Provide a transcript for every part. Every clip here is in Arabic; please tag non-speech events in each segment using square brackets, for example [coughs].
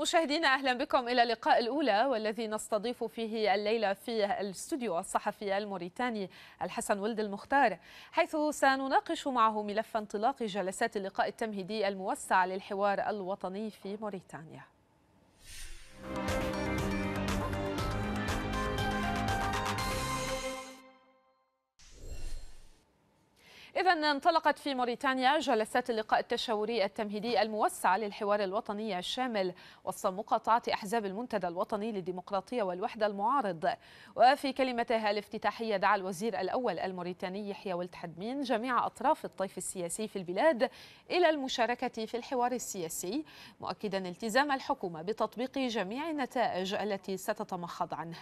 مشاهدينا اهلا بكم الى اللقاء الاولى والذي نستضيف فيه الليله في الاستوديو الصحفي الموريتاني الحسن ولد المختار حيث سنناقش معه ملف انطلاق جلسات اللقاء التمهيدي الموسع للحوار الوطني في موريتانيا إذا انطلقت في موريتانيا جلسات اللقاء التشاوري التمهيدي الموسع للحوار الوطني الشامل وسط مقاطعة أحزاب المنتدى الوطني للديمقراطية والوحدة المعارض وفي كلمتها الافتتاحية دعا الوزير الأول الموريتاني يحيى ولد حدمين جميع أطراف الطيف السياسي في البلاد إلى المشاركة في الحوار السياسي مؤكدا التزام الحكومة بتطبيق جميع النتائج التي ستتمخض عنه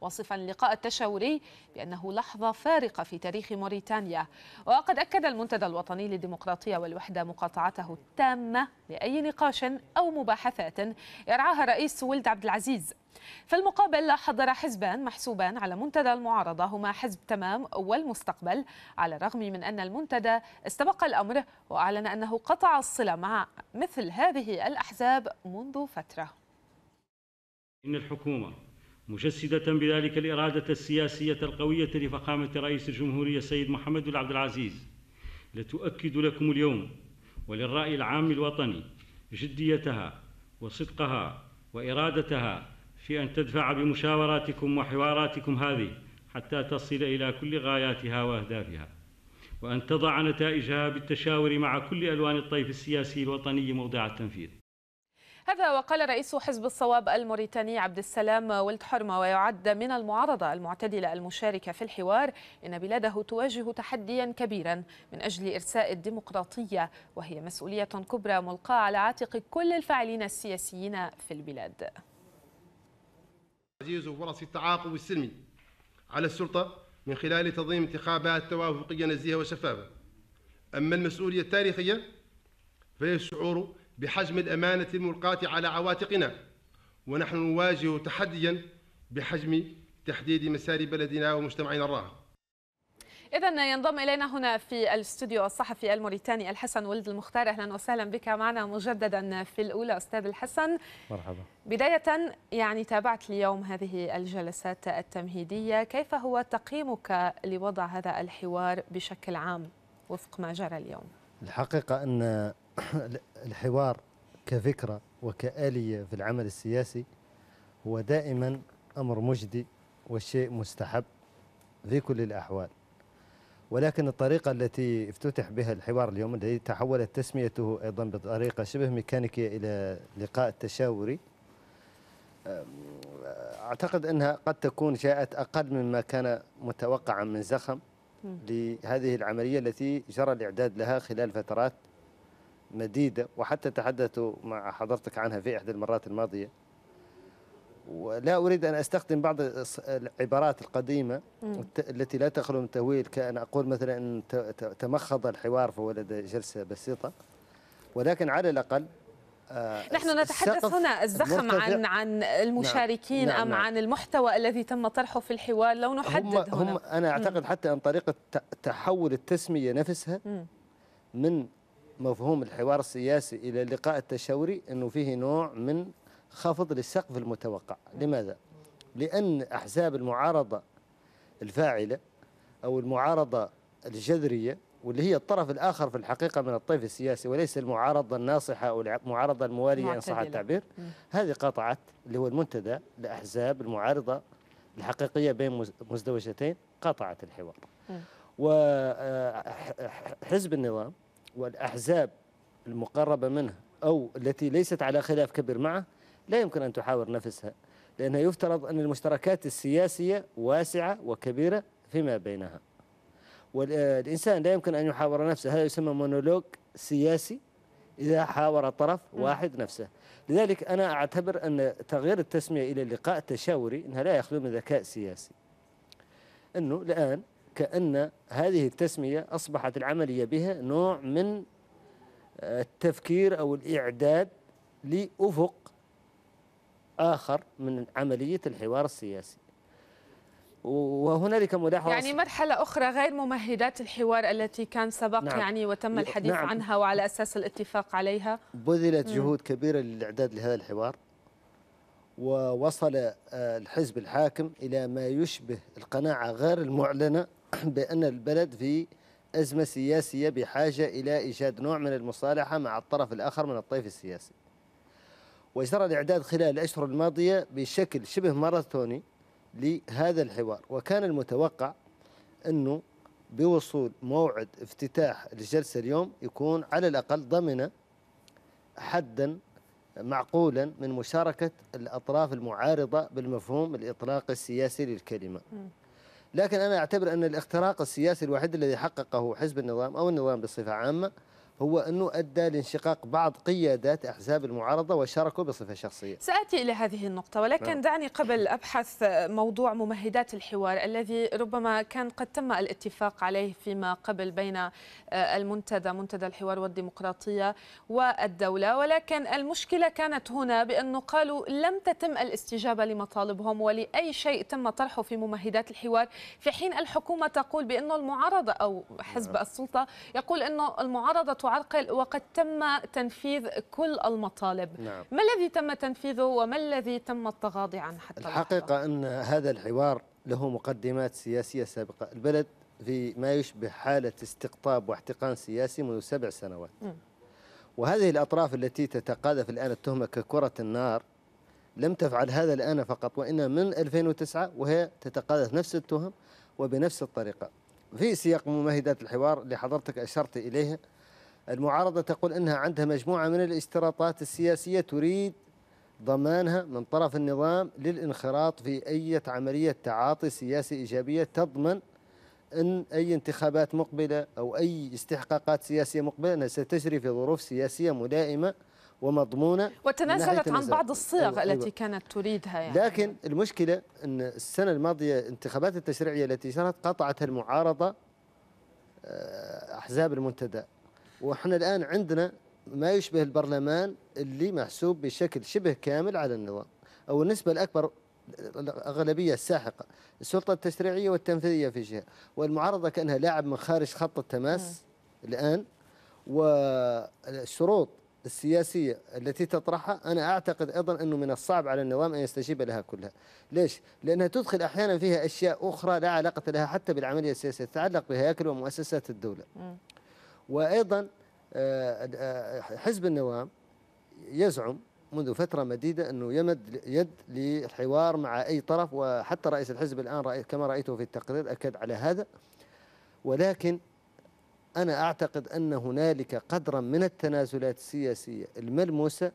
واصفا اللقاء التشاوري بأنه لحظة فارقة في تاريخ موريتانيا وقد أكد المنتدى الوطني للديمقراطية والوحدة مقاطعته التامة لأي نقاش أو مباحثات يرعاها الرئيس ولد عبد العزيز في المقابل حضر حزبان محسوبان على منتدى المعارضة هما حزب تمام والمستقبل على الرغم من أن المنتدى استبق الأمر وأعلن أنه قطع الصلة مع مثل هذه الأحزاب منذ فترة إن الحكومة مجسدة بذلك الإرادة السياسية القوية لفخامة رئيس الجمهورية السيد محمد بن عبد العزيز لتؤكد لكم اليوم وللرأي العام الوطني جديتها وصدقها وإرادتها في أن تدفع بمشاوراتكم وحواراتكم هذه حتى تصل إلى كل غاياتها وأهدافها وأن تضع نتائجها بالتشاور مع كل ألوان الطيف السياسي الوطني موضع التنفيذ هذا وقال رئيس حزب الصواب الموريتاني عبد السلام ولد حرمه ويعد من المعارضه المعتدله المشاركه في الحوار ان بلاده تواجه تحديا كبيرا من اجل ارساء الديمقراطيه وهي مسؤوليه كبرى ملقاه على عاتق كل الفاعلين السياسيين في البلاد. عزيز فرص التعاقب السلمي على السلطه من خلال تنظيم انتخابات توافقيه نزيهه وشفافه. اما المسؤوليه التاريخيه فهي الشعور بحجم الأمانة الملقاة على عواتقنا ونحن نواجه تحديا بحجم تحديد مسار بلدنا ومجتمعنا الراهن إذا ينضم إلينا هنا في الاستوديو الصحفي الموريتاني الحسن ولد المختار أهلا وسهلا بك معنا مجددا في الأولى أستاذ الحسن مرحبا بداية يعني تابعت اليوم هذه الجلسات التمهيدية كيف هو تقييمك لوضع هذا الحوار بشكل عام وفق ما جرى اليوم؟ الحقيقة أن [coughs] الحوار كفكرة وكآلية في العمل السياسي هو دائما أمر مجدي والشيء مستحب في كل الأحوال ولكن الطريقة التي افتتح بها الحوار اليوم الذي تحولت تسميته أيضا بطريقة شبه ميكانيكية إلى لقاء تشاوري أعتقد أنها قد تكون جاءت أقل مما كان متوقعا من زخم لهذه العملية التي جرى الإعداد لها خلال فترات مديدة وحتى تحدثت مع حضرتك عنها في إحدى المرات الماضية ولا أريد أن أستخدم بعض العبارات القديمة التي لا تخلو من تهويل كأن أقول مثلا أن تمخض الحوار فولد جلسة بسيطة ولكن على الأقل آه، نحن نتحدث هنا الزخم عن عن المشاركين نعم. نعم. أم نعم. عن المحتوى الذي تم طرحه في الحوار لو نحدد هم, هنا. هم أنا أعتقد حتى أن طريقة تحول التسمية نفسها من مفهوم الحوار السياسي إلى اللقاء التشاوري أنه فيه نوع من خفض للسقف المتوقع لماذا؟ لأن أحزاب المعارضة الفاعلة أو المعارضة الجذرية واللي هي الطرف الآخر في الحقيقة من الطيف السياسي وليس المعارضة الناصحة أو المعارضة الموالية إن يعني صح التعبير هذه قاطعت اللي هو المنتدى لأحزاب المعارضة الحقيقية بين مزدوجتين قاطعت الحوار وحزب آه، النظام والأحزاب المقربة منه أو التي ليست على خلاف كبير معه لا يمكن أن تحاور نفسها لأنها يفترض أن المشتركات السياسية واسعة وكبيرة فيما بينها والإنسان لا يمكن أن يحاور نفسه هذا يسمى مونولوج سياسي إذا حاور طرف واحد نفسه لذلك أنا أعتبر أن تغيير التسمية إلى اللقاء التشاوري أنها لا يخلو من ذكاء سياسي أنه الآن كأن هذه التسمية أصبحت العملية بها نوع من آه، التفكير أو الإعداد لأفق آخر من عملية الحوار السياسي وهنالك ملاحظة يعني مرحلة أخرى غير ممهدات الحوار التي كان سبق نعم يعني وتم الحديث نعم عنها وعلى أساس الاتفاق عليها بذلت جهود كبيرة للإعداد لهذا الحوار ووصل آه، الحزب الحاكم إلى ما يشبه القناعة غير المعلنة بأن البلد في أزمة سياسية بحاجة إلى إيجاد نوع من المصالحة مع الطرف الآخر من الطيف السياسي وجرى الإعداد خلال الأشهر الماضية بشكل شبه ماراثوني لهذا الحوار وكان المتوقع أنه بوصول موعد افتتاح الجلسة اليوم يكون على الأقل ضمن حدا معقولا من مشاركة الأطراف المعارضة بالمفهوم الإطلاق السياسي للكلمة م. لكن أنا أعتبر أن الاختراق السياسي الوحيد الذي حققه حزب النظام أو النظام بصفة عامة هو أنه أدى لانشقاق بعض قيادات أحزاب المعارضة وشاركوا بصفة شخصية سأتي إلى هذه النقطة ولكن نعم. دعني قبل أبحث موضوع ممهدات الحوار الذي ربما كان قد تم الاتفاق عليه فيما قبل بين آه، المنتدى منتدى الحوار والديمقراطية والدولة ولكن المشكلة كانت هنا بأنه قالوا لم تتم الاستجابة لمطالبهم ولأي شيء تم طرحه في ممهدات الحوار في حين الحكومة تقول بأنه المعارضة أو حزب نعم. السلطة يقول أنه المعارضة عرقل وقد تم تنفيذ كل المطالب نعم. ما الذي تم تنفيذه وما الذي تم التغاضي عنه حتى الحقيقة لحظة؟ أن هذا الحوار له مقدمات سياسية سابقة البلد في ما يشبه حالة استقطاب واحتقان سياسي منذ سبع سنوات م. وهذه الأطراف التي تتقاذف الآن التهمة ككرة النار لم تفعل هذا الآن فقط وإنما من 2009 وهي تتقاذف نفس التهم وبنفس الطريقة في سياق ممهدات الحوار اللي حضرتك أشرت إليها المعارضة تقول أنها عندها مجموعة من الاشتراطات السياسية تريد ضمانها من طرف النظام للانخراط في أي عملية تعاطي سياسي إيجابية تضمن أن أي انتخابات مقبلة أو أي استحقاقات سياسية مقبلة أنها ستجري في ظروف سياسية ملائمة ومضمونة وتنازلت عن بعض الصيغ أيوة. التي أيوة. كانت تريدها يعني. لكن المشكلة أن السنة الماضية انتخابات التشريعية التي جرت قطعتها المعارضة آه، أحزاب المنتدى وإحنا الآن عندنا ما يشبه البرلمان اللي محسوب بشكل شبه كامل على النظام أو النسبة الأكبر الأغلبية الساحقة السلطة التشريعية والتنفيذية في جهة والمعارضة كأنها لاعب من خارج خط التماس الآن والشروط السياسية التي تطرحها أنا أعتقد أيضا أنه من الصعب على النظام أن يستجيب لها كلها ليش؟ لأنها تدخل أحيانا فيها أشياء أخرى لا علاقة لها حتى بالعملية السياسية تتعلق بهياكل ومؤسسات الدولة م. وأيضا آه، آه، حزب النوام يزعم منذ فترة مديدة أنه يمد يد للحوار مع أي طرف وحتى رئيس الحزب الآن رأي كما رأيته في التقرير أكد على هذا ولكن أنا أعتقد أن هنالك قدرا من التنازلات السياسية الملموسة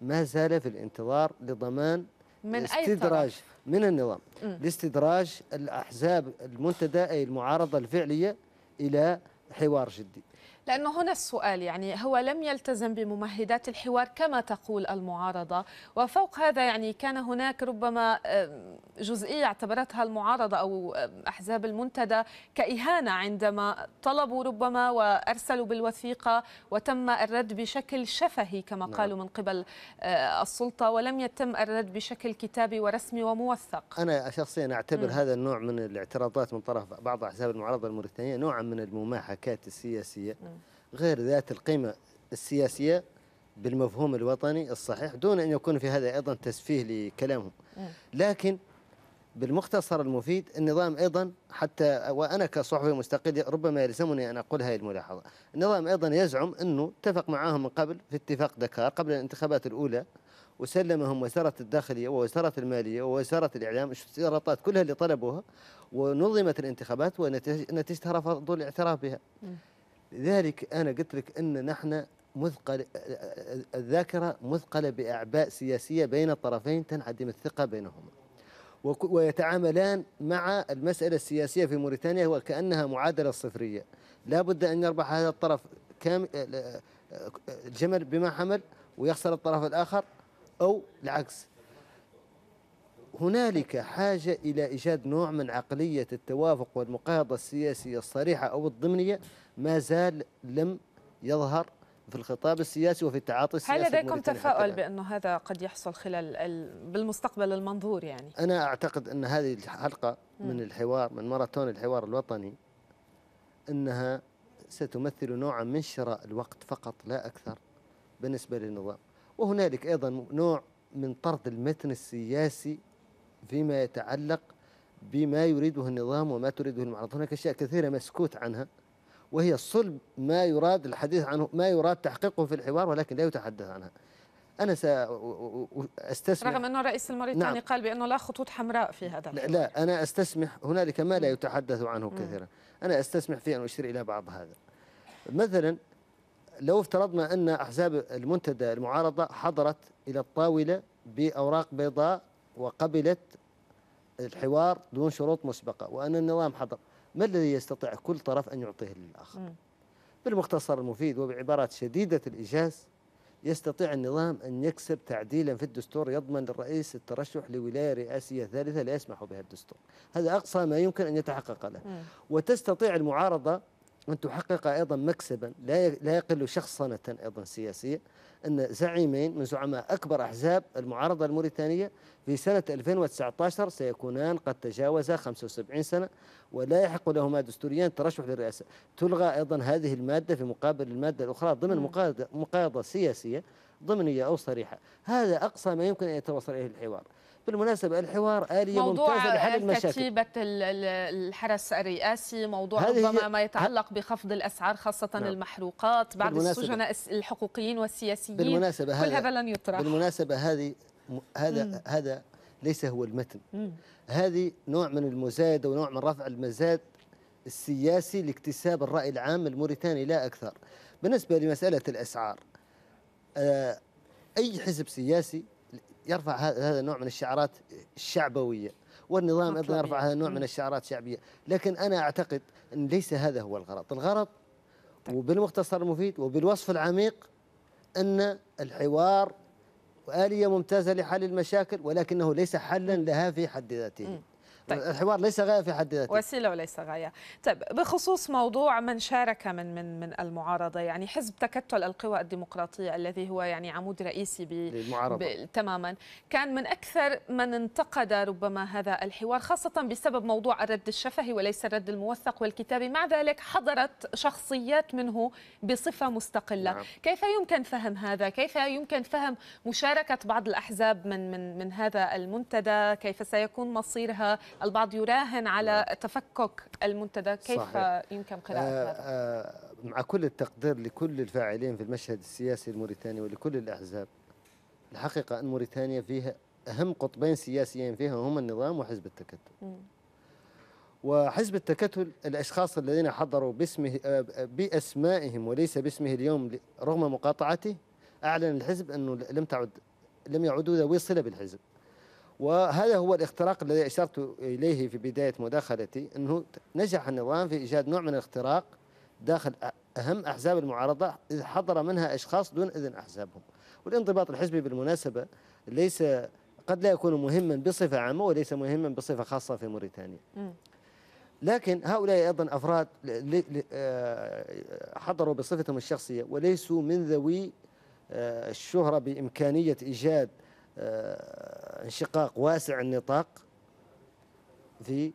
ما زال في الانتظار لضمان من استدراج أي طرف؟ من النظام م. لاستدراج الأحزاب المنتدى أي المعارضة الفعلية إلى حوار جدي لأنه هنا السؤال يعني هو لم يلتزم بممهدات الحوار كما تقول المعارضة وفوق هذا يعني كان هناك ربما جزئية اعتبرتها المعارضة أو أحزاب المنتدى كإهانة عندما طلبوا ربما وأرسلوا بالوثيقة وتم الرد بشكل شفهي كما نعم. قالوا من قبل آه، السلطة ولم يتم الرد بشكل كتابي ورسمي وموثق أنا شخصيا أعتبر م. هذا النوع من الاعتراضات من طرف بعض أحزاب المعارضة الموريتانية نوعا من المماحكات السياسية م. غير ذات القيمة السياسية بالمفهوم الوطني الصحيح دون أن يكون في هذا أيضا تسفيه لكلامهم لكن بالمختصر المفيد النظام أيضا حتى وأنا كصحفي مستقل ربما يلزمني أن أقول هذه الملاحظة النظام أيضا يزعم أنه اتفق معهم من قبل في اتفاق دكار قبل الانتخابات الأولى وسلمهم وزارة الداخلية ووزارة المالية ووزارة الإعلام السلطات كلها اللي طلبوها ونظمت الانتخابات ونتيجتها رفضوا الاعتراف بها لذلك أنا قلت لك أن نحن مثقل الذاكرة مثقلة بأعباء سياسية بين الطرفين تنعدم الثقة بينهما ويتعاملان مع المسألة السياسية في موريتانيا وكأنها معادلة صفرية لا بد أن يربح هذا الطرف كامل آه، آه، الجمل بما حمل ويخسر الطرف الآخر أو العكس هنالك حاجة إلى إيجاد نوع من عقلية التوافق والمقايضة السياسية الصريحة أو الضمنية ما زال لم يظهر في الخطاب السياسي وفي التعاطي السياسي هل لديكم تفاؤل بأنه هذا قد يحصل خلال بالمستقبل المنظور يعني أنا أعتقد أن هذه الحلقة من الحوار من ماراثون الحوار الوطني أنها ستمثل نوعا من شراء الوقت فقط لا أكثر بالنسبة للنظام وهنالك أيضا نوع من طرد المتن السياسي فيما يتعلق بما يريده النظام وما تريده المعارضة هناك أشياء كثيرة مسكوت عنها وهي صلب ما يراد الحديث عنه ما يراد تحقيقه في الحوار ولكن لا يتحدث عنها انا ساستسمح رغم انه رئيس الموريتاني نعم. قال بانه لا خطوط حمراء في هذا لا, لا انا استسمح هنالك ما لا يتحدث عنه كثيرا انا استسمح في ان اشير الى بعض هذا مثلا لو افترضنا ان احزاب المنتدى المعارضه حضرت الى الطاوله باوراق بيضاء وقبلت الحوار دون شروط مسبقه وان النظام حضر ما الذي يستطيع كل طرف أن يعطيه للآخر بالمختصر المفيد وبعبارات شديدة الإيجاز يستطيع النظام أن يكسب تعديلا في الدستور يضمن للرئيس الترشح لولاية رئاسية ثالثة لا يسمح بها الدستور هذا أقصى ما يمكن أن يتحقق له وتستطيع المعارضة وأن تحقق أيضا مكسبا لا يقل شخصنة أيضا سياسية أن زعيمين من زعماء أكبر أحزاب المعارضة الموريتانية في سنة 2019 سيكونان قد تجاوزا 75 سنة ولا يحق لهما دستوريا الترشح للرئاسة تلغى أيضا هذه المادة في مقابل المادة الأخرى ضمن مقايضة سياسية ضمنية أو صريحة هذا أقصى ما يمكن أن يتوصل إليه الحوار بالمناسبه الحوار اليه ممتازه لحل المشاكل كتيبه الحرس الرئاسي موضوع ربما ما يتعلق بخفض الاسعار خاصه نعم. المحروقات بعد السجناء الحقوقيين والسياسيين بالمناسبه كل هذا لن يطرح بالمناسبه هذه هذا مم. هذا ليس هو المتن هذه نوع من المزايده ونوع من رفع المزاد السياسي لاكتساب الرأي العام الموريتاني لا أكثر بالنسبة لمسألة الأسعار آه، أي حزب سياسي يرفع هذا النوع من الشعارات الشعبويه والنظام ايضا يرفع هذا النوع من الشعارات الشعبيه لكن انا اعتقد ان ليس هذا هو الغرض الغرض طيب. وبالمختصر المفيد وبالوصف العميق ان الحوار آلية ممتازة لحل المشاكل ولكنه ليس حلا لها في حد ذاته طيب. الحوار ليس غايه في حد ذاته وسيله وليس غايه طيب بخصوص موضوع من شارك من من من المعارضه يعني حزب تكتل القوى الديمقراطيه الذي هو يعني عمود رئيسي ب... للمعارضه تماما كان من اكثر من انتقد ربما هذا الحوار خاصه بسبب موضوع الرد الشفهي وليس الرد الموثق والكتابي مع ذلك حضرت شخصيات منه بصفه مستقله نعم. كيف يمكن فهم هذا كيف يمكن فهم مشاركه بعض الاحزاب من من من هذا المنتدى كيف سيكون مصيرها البعض يراهن على نعم. تفكك المنتدى كيف صحيح. يمكن قراءة آه، هذا؟ آه، مع كل التقدير لكل الفاعلين في المشهد السياسي الموريتاني ولكل الأحزاب الحقيقة أن موريتانيا فيها أهم قطبين سياسيين فيها هما النظام وحزب التكتل م. وحزب التكتل الأشخاص الذين حضروا باسمه آه، بأسمائهم وليس باسمه اليوم رغم مقاطعته أعلن الحزب أنه لم تعد لم يعودوا ذوي صلة بالحزب وهذا هو الاختراق الذي أشرت إليه في بداية مداخلتي أنه نجح النظام في إيجاد نوع من الاختراق داخل أهم أحزاب المعارضة إذ حضر منها أشخاص دون إذن أحزابهم والانضباط الحزبي بالمناسبة ليس قد لا يكون مهما بصفة عامة وليس مهما بصفة خاصة في موريتانيا لكن هؤلاء أيضا أفراد آه، حضروا بصفتهم الشخصية وليسوا من ذوي آه، الشهرة بإمكانية إيجاد آه، انشقاق واسع النطاق في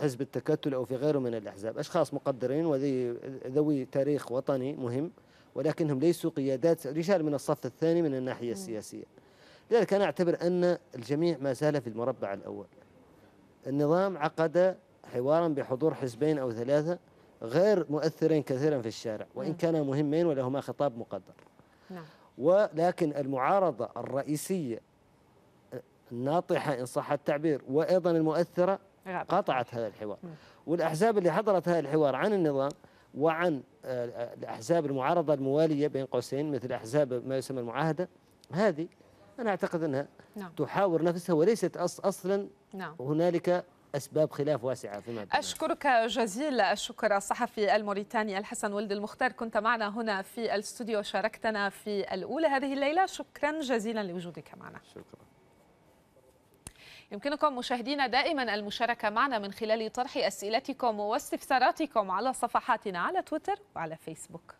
حزب التكتل أو في غيره من الأحزاب أشخاص مقدرين وذوي تاريخ وطني مهم ولكنهم ليسوا قيادات رجال من الصف الثاني من الناحية السياسية لذلك أنا أعتبر أن الجميع ما زال في المربع الأول النظام عقد حوارا بحضور حزبين أو ثلاثة غير مؤثرين كثيرا في الشارع وإن كانا مهمين ولهما خطاب مقدر نعم. ولكن المعارضة الرئيسية الناطحة إن صح التعبير وأيضا المؤثرة نعم. قطعت هذا الحوار نعم. والأحزاب اللي حضرت هذا الحوار عن النظام وعن آه، الأحزاب المعارضة الموالية بين قوسين مثل أحزاب ما يسمى المعاهدة هذه أنا أعتقد أنها نعم. تحاور نفسها وليست أص أصلا نعم. هنالك أسباب خلاف واسعة فيما بيننا. أشكرك جزيل الشكر الصحفي الموريتاني الحسن ولد المختار كنت معنا هنا في الاستوديو شاركتنا في الأولى هذه الليلة شكرا جزيلا لوجودك معنا شكرا يمكنكم مشاهدينا دائما المشاركة معنا من خلال طرح أسئلتكم واستفساراتكم على صفحاتنا على تويتر وعلى فيسبوك.